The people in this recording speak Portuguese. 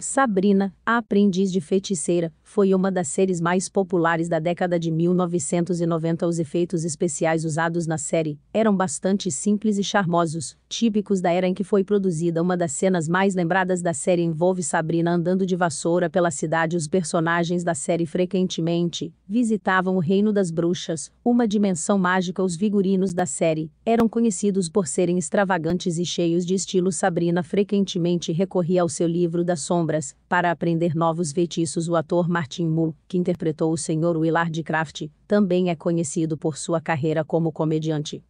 Sabrina, a aprendiz de feiticeira, foi uma das séries mais populares da década de 1990. Os efeitos especiais usados na série eram bastante simples e charmosos, típicos da era em que foi produzida. Uma das cenas mais lembradas da série envolve Sabrina andando de vassoura pela cidade. Os personagens da série frequentemente visitavam o reino das bruxas, uma dimensão mágica. Os figurinos da série eram conhecidos por serem extravagantes e cheios de estilo. Sabrina frequentemente recorria ao seu livro das sombras para aprender novos feitiços. O ator Martin Mull, que interpretou o Sr. Willard Craft, também é conhecido por sua carreira como comediante.